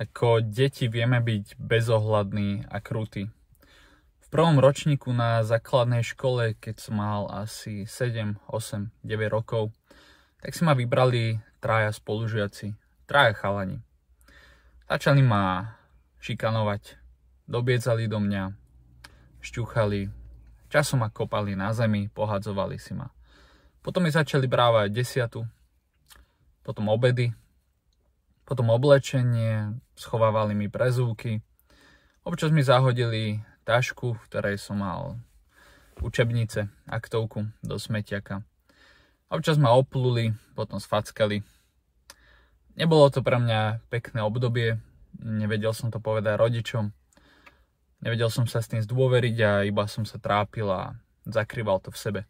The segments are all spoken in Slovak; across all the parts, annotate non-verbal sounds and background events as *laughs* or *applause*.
Ako deti vieme byť bezohľadní a krutí. V prvom ročníku na základnej škole, keď som mal asi 7, 8, 9 rokov, tak si ma vybrali traja spolužiaci, traja chalani. Začali ma šikanovať, dobiedzali do mňa, šťuchali, časom ma kopali na zemi, pohadzovali si ma. Potom mi začali brávať desiatu, potom obedy, potom oblečenie, schovávali mi prezúky. Občas mi zahodili tašku, v ktorej som mal učebnice, aktovku do smetiaka. Občas ma opluli, potom sfackali. Nebolo to pre mňa pekné obdobie, nevedel som to povedať rodičom, nevedel som sa s tým zdôveriť a iba som sa trápil a zakrýval to v sebe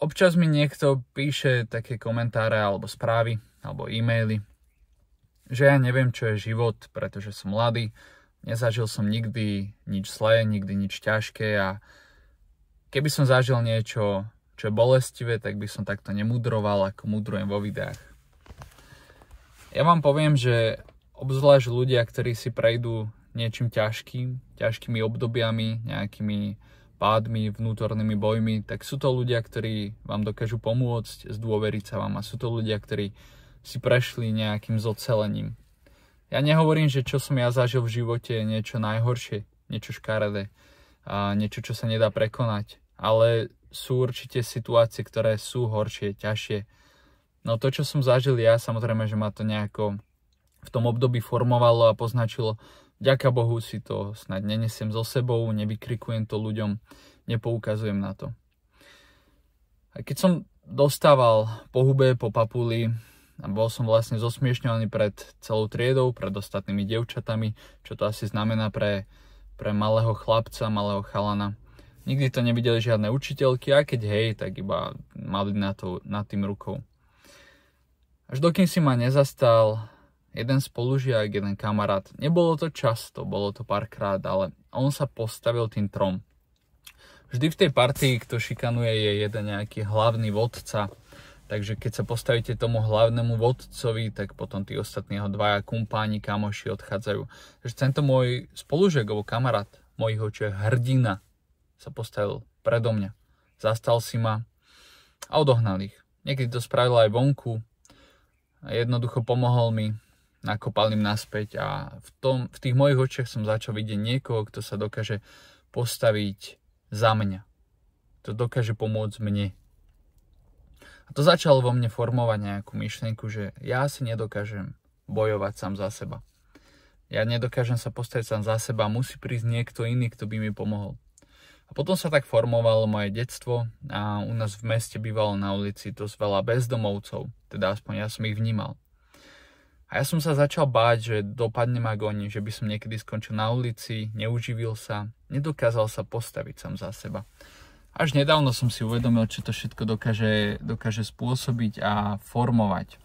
občas mi niekto píše také komentáre alebo správy alebo e-maily, že ja neviem, čo je život, pretože som mladý, nezažil som nikdy nič zlé, nikdy nič ťažké a keby som zažil niečo, čo je bolestivé, tak by som takto nemudroval, ako mudrujem vo videách. Ja vám poviem, že obzvlášť ľudia, ktorí si prejdú niečím ťažkým, ťažkými obdobiami, nejakými pádmi, vnútornými bojmi, tak sú to ľudia, ktorí vám dokážu pomôcť, zdôveriť sa vám a sú to ľudia, ktorí si prešli nejakým zocelením. Ja nehovorím, že čo som ja zažil v živote je niečo najhoršie, niečo škaredé a niečo, čo sa nedá prekonať, ale sú určite situácie, ktoré sú horšie, ťažšie. No to, čo som zažil ja, samozrejme, že ma to nejako v tom období formovalo a poznačilo, Ďaká Bohu si to snad nenesiem so sebou, nevykrikujem to ľuďom, nepoukazujem na to. A keď som dostával po hube, po papuli, a bol som vlastne zosmiešňovaný pred celou triedou, pred ostatnými devčatami, čo to asi znamená pre, pre malého chlapca, malého chalana. Nikdy to nevideli žiadne učiteľky a keď hej, tak iba mali na to, nad tým rukou. Až dokým si ma nezastal jeden spolužiak, jeden kamarát. Nebolo to často, bolo to párkrát, ale on sa postavil tým trom. Vždy v tej partii, kto šikanuje, je jeden nejaký hlavný vodca. Takže keď sa postavíte tomu hlavnému vodcovi, tak potom tí ostatní jeho dvaja kumpáni, kamoši odchádzajú. Takže tento môj spolužiak alebo kamarát, mojich očiach hrdina, sa postavil predo mňa. Zastal si ma a odohnal ich. Niekedy to spravil aj vonku, a jednoducho pomohol mi nakopal im naspäť a v, tom, v tých mojich očiach som začal vidieť niekoho, kto sa dokáže postaviť za mňa. To dokáže pomôcť mne. A to začalo vo mne formovať nejakú myšlienku, že ja si nedokážem bojovať sám za seba. Ja nedokážem sa postaviť sám za seba, musí prísť niekto iný, kto by mi pomohol. A potom sa tak formovalo moje detstvo a u nás v meste bývalo na ulici dosť veľa bezdomovcov, teda aspoň ja som ich vnímal. A ja som sa začal báť, že dopadne ma oni, že by som niekedy skončil na ulici, neuživil sa, nedokázal sa postaviť sám za seba. Až nedávno som si uvedomil, čo to všetko dokáže, dokáže spôsobiť a formovať.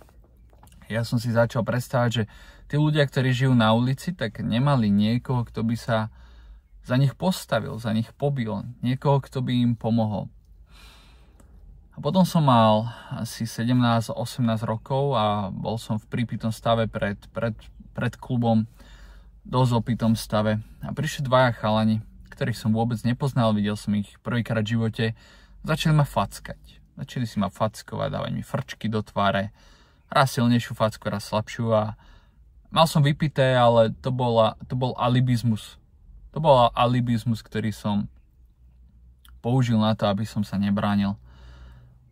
Ja som si začal predstavať, že tí ľudia, ktorí žijú na ulici, tak nemali niekoho, kto by sa za nich postavil, za nich pobil, niekoho, kto by im pomohol. A potom som mal asi 17-18 rokov a bol som v prípitom stave pred, pred, pred klubom, dosť opitom stave. A prišli dvaja chalani, ktorých som vôbec nepoznal, videl som ich prvýkrát v živote, začali ma fackať. Začali si ma fackovať, dávať mi frčky do tváre, raz silnejšiu facku, raz slabšiu a mal som vypité, ale to, bola, to bol alibizmus. To bol alibizmus, ktorý som použil na to, aby som sa nebránil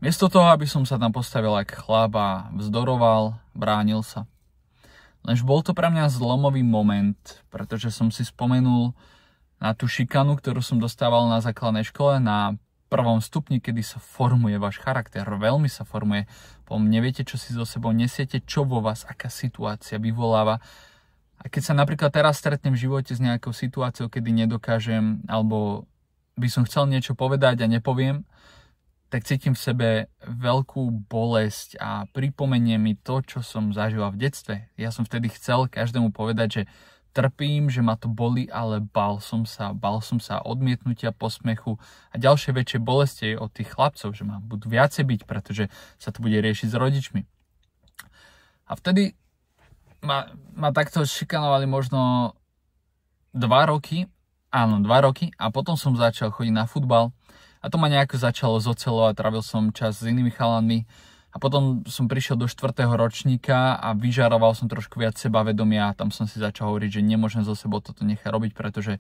Miesto toho, aby som sa tam postavil ako chlap a vzdoroval, bránil sa. Lenž bol to pre mňa zlomový moment, pretože som si spomenul na tú šikanu, ktorú som dostával na základnej škole, na prvom stupni, kedy sa formuje váš charakter, veľmi sa formuje. Po mne viete, čo si so sebou nesiete, čo vo vás, aká situácia vyvoláva. A keď sa napríklad teraz stretnem v živote s nejakou situáciou, kedy nedokážem, alebo by som chcel niečo povedať a nepoviem, tak cítim v sebe veľkú bolesť a pripomenie mi to, čo som zažíval v detstve. Ja som vtedy chcel každému povedať, že trpím, že ma to boli, ale bal som sa, bal som sa odmietnutia posmechu a ďalšie väčšie bolesti od tých chlapcov, že ma budú viacej byť, pretože sa to bude riešiť s rodičmi. A vtedy ma, ma takto šikanovali možno 2 roky, áno, 2 roky a potom som začal chodiť na futbal a to ma nejako začalo z ocelo a trávil som čas s inými chalanmi. A potom som prišiel do 4. ročníka a vyžaroval som trošku viac sebavedomia a tam som si začal hovoriť, že nemôžem zo sebou toto nechať robiť, pretože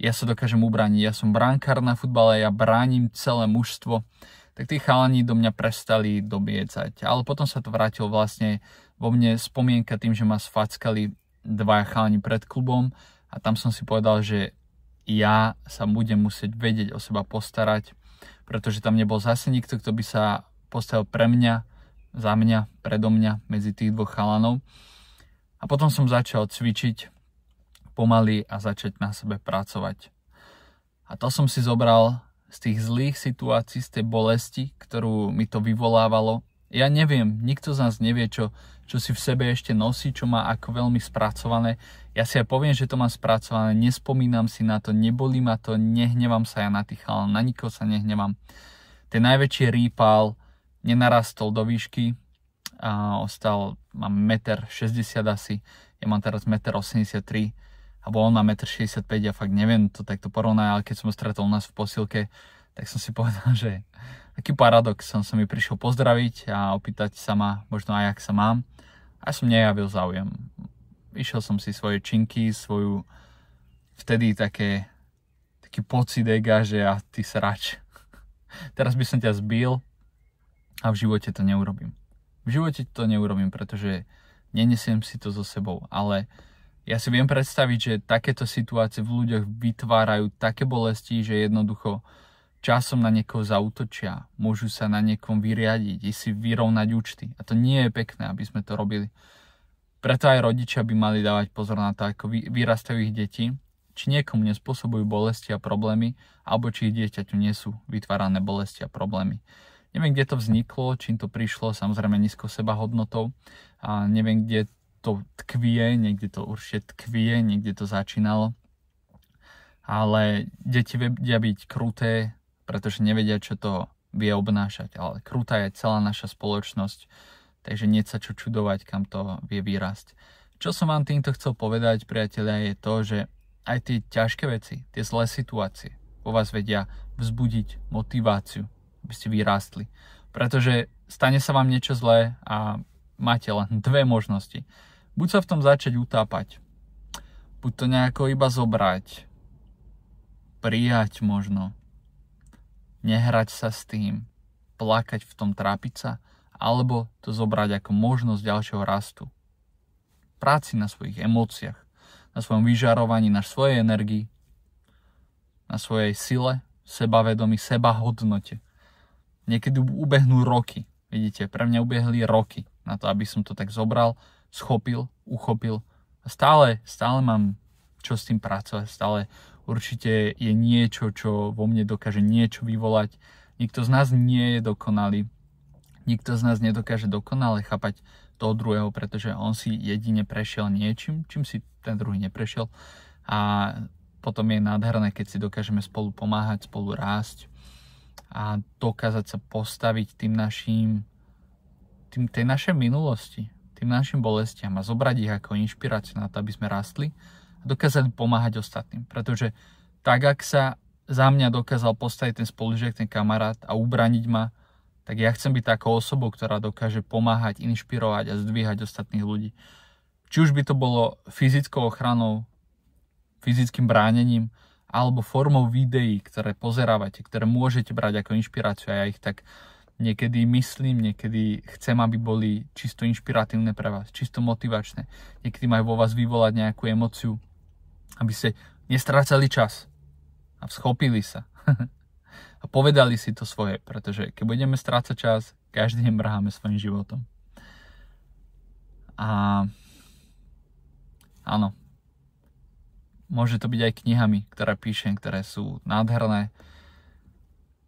ja sa dokážem ubrániť. Ja som bránkár na futbale, ja bránim celé mužstvo. Tak tí chalani do mňa prestali dobiecať. Ale potom sa to vrátil vlastne vo mne spomienka tým, že ma sfackali dva chalani pred klubom a tam som si povedal, že ja sa budem musieť vedieť o seba postarať, pretože tam nebol zase nikto, kto by sa postavil pre mňa, za mňa, predo mňa, medzi tých dvoch chalanov. A potom som začal cvičiť pomaly a začať na sebe pracovať. A to som si zobral z tých zlých situácií, z tej bolesti, ktorú mi to vyvolávalo ja neviem, nikto z nás nevie, čo, čo si v sebe ešte nosí, čo má ako veľmi spracované. Ja si aj poviem, že to mám spracované, nespomínam si na to, nebolí ma to, nehnevam sa ja na tých ale na nikoho sa nehnevam. Ten najväčší rýpal nenarastol do výšky, a ostal, mám 1,60 m asi, ja mám teraz 1,83 m, alebo on má 1,65 m, ja fakt neviem to takto porovnať, ale keď som ho stretol u nás v posilke, tak som si povedal, že taký paradox som sa mi prišiel pozdraviť a opýtať sa ma, možno aj ak sa mám. A som nejavil záujem. Išiel som si svoje činky, svoju vtedy také, taký pocit ega, že ja ty srač. *laughs* Teraz by som ťa zbil a v živote to neurobím. V živote to neurobím, pretože nenesiem si to so sebou, ale ja si viem predstaviť, že takéto situácie v ľuďoch vytvárajú také bolesti, že jednoducho časom na niekoho zautočia, môžu sa na niekom vyriadiť, i si vyrovnať účty. A to nie je pekné, aby sme to robili. Preto aj rodičia by mali dávať pozor na to, ako vyrastajú ich deti, či niekomu nespôsobujú bolesti a problémy, alebo či ich dieťaťu nie sú vytvárané bolesti a problémy. Neviem, kde to vzniklo, čím to prišlo, samozrejme nízko seba hodnotou. A neviem, kde to tkvie, niekde to určite tkvie, niekde to začínalo. Ale deti vedia byť kruté, pretože nevedia, čo to vie obnášať. Ale krutá je celá naša spoločnosť, takže nie sa čo čudovať, kam to vie vyrásť. Čo som vám týmto chcel povedať, priatelia, je to, že aj tie ťažké veci, tie zlé situácie vo vás vedia vzbudiť motiváciu, aby ste vyrástli. Pretože stane sa vám niečo zlé a máte len *laughs* dve možnosti. Buď sa v tom začať utápať, buď to nejako iba zobrať, prijať možno, nehrať sa s tým, plakať v tom trápiť sa, alebo to zobrať ako možnosť ďalšieho rastu. Práci na svojich emóciách, na svojom vyžarovaní, na svojej energii, na svojej sile, sebavedomí, sebahodnote. Niekedy ubehnú roky. Vidíte, pre mňa ubehli roky na to, aby som to tak zobral, schopil, uchopil. A stále, stále mám čo s tým pracovať, stále určite je niečo, čo vo mne dokáže niečo vyvolať. Nikto z nás nie je dokonalý. Nikto z nás nedokáže dokonale chápať toho druhého, pretože on si jedine prešiel niečím, čím si ten druhý neprešiel. A potom je nádherné, keď si dokážeme spolu pomáhať, spolu rásť a dokázať sa postaviť tým našim, tým, tej našej minulosti, tým našim bolestiam a zobrať ich ako inšpiráciu na to, aby sme rastli a dokázali pomáhať ostatným. Pretože tak, ak sa za mňa dokázal postaviť ten spolužiak, ten kamarát a ubraniť ma, tak ja chcem byť takou osobou, ktorá dokáže pomáhať, inšpirovať a zdvíhať ostatných ľudí. Či už by to bolo fyzickou ochranou, fyzickým bránením, alebo formou videí, ktoré pozerávate, ktoré môžete brať ako inšpiráciu a ja ich tak niekedy myslím, niekedy chcem, aby boli čisto inšpiratívne pre vás, čisto motivačné. Niekedy majú vo vás vyvolať nejakú emociu, aby ste nestrácali čas a schopili sa. *laughs* a povedali si to svoje, pretože keď budeme strácať čas, každý deň mrháme svojim životom. A áno, môže to byť aj knihami, ktoré píšem, ktoré sú nádherné.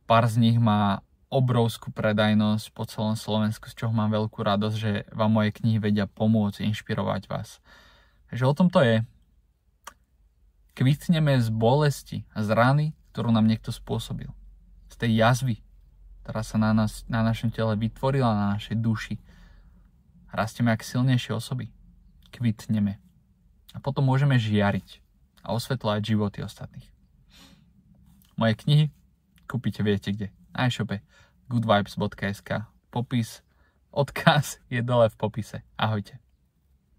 Pár z nich má obrovskú predajnosť po celom Slovensku, z čoho mám veľkú radosť, že vám moje knihy vedia pomôcť, inšpirovať vás. Takže o tom to je. Kvitneme z bolesti a z rany, ktorú nám niekto spôsobil. Z tej jazvy, ktorá sa na, nás, na našom tele vytvorila, na našej duši. Rastieme ako silnejšie osoby. Kvitneme. A potom môžeme žiariť a osvetľovať životy ostatných. Moje knihy kúpite viete kde. Na e-shope goodvibes.sk Popis, odkaz je dole v popise. Ahojte.